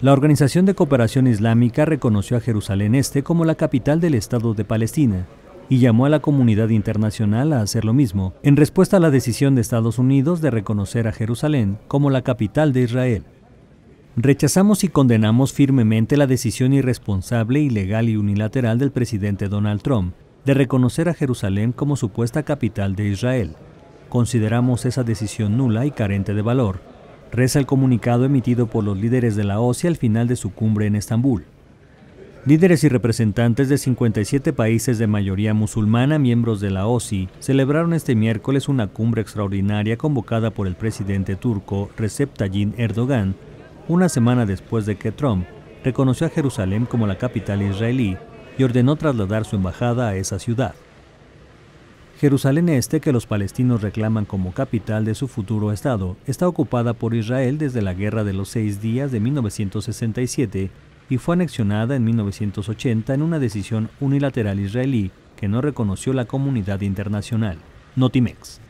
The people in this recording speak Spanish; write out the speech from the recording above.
La Organización de Cooperación Islámica reconoció a Jerusalén Este como la capital del Estado de Palestina y llamó a la comunidad internacional a hacer lo mismo, en respuesta a la decisión de Estados Unidos de reconocer a Jerusalén como la capital de Israel. Rechazamos y condenamos firmemente la decisión irresponsable, ilegal y unilateral del presidente Donald Trump de reconocer a Jerusalén como supuesta capital de Israel. Consideramos esa decisión nula y carente de valor, reza el comunicado emitido por los líderes de la OSI al final de su cumbre en Estambul. Líderes y representantes de 57 países de mayoría musulmana, miembros de la OSI, celebraron este miércoles una cumbre extraordinaria convocada por el presidente turco Recep Tayyip Erdogan, una semana después de que Trump reconoció a Jerusalén como la capital israelí y ordenó trasladar su embajada a esa ciudad. Jerusalén Este, que los palestinos reclaman como capital de su futuro Estado, está ocupada por Israel desde la Guerra de los Seis Días de 1967 y fue anexionada en 1980 en una decisión unilateral israelí que no reconoció la comunidad internacional. Notimex.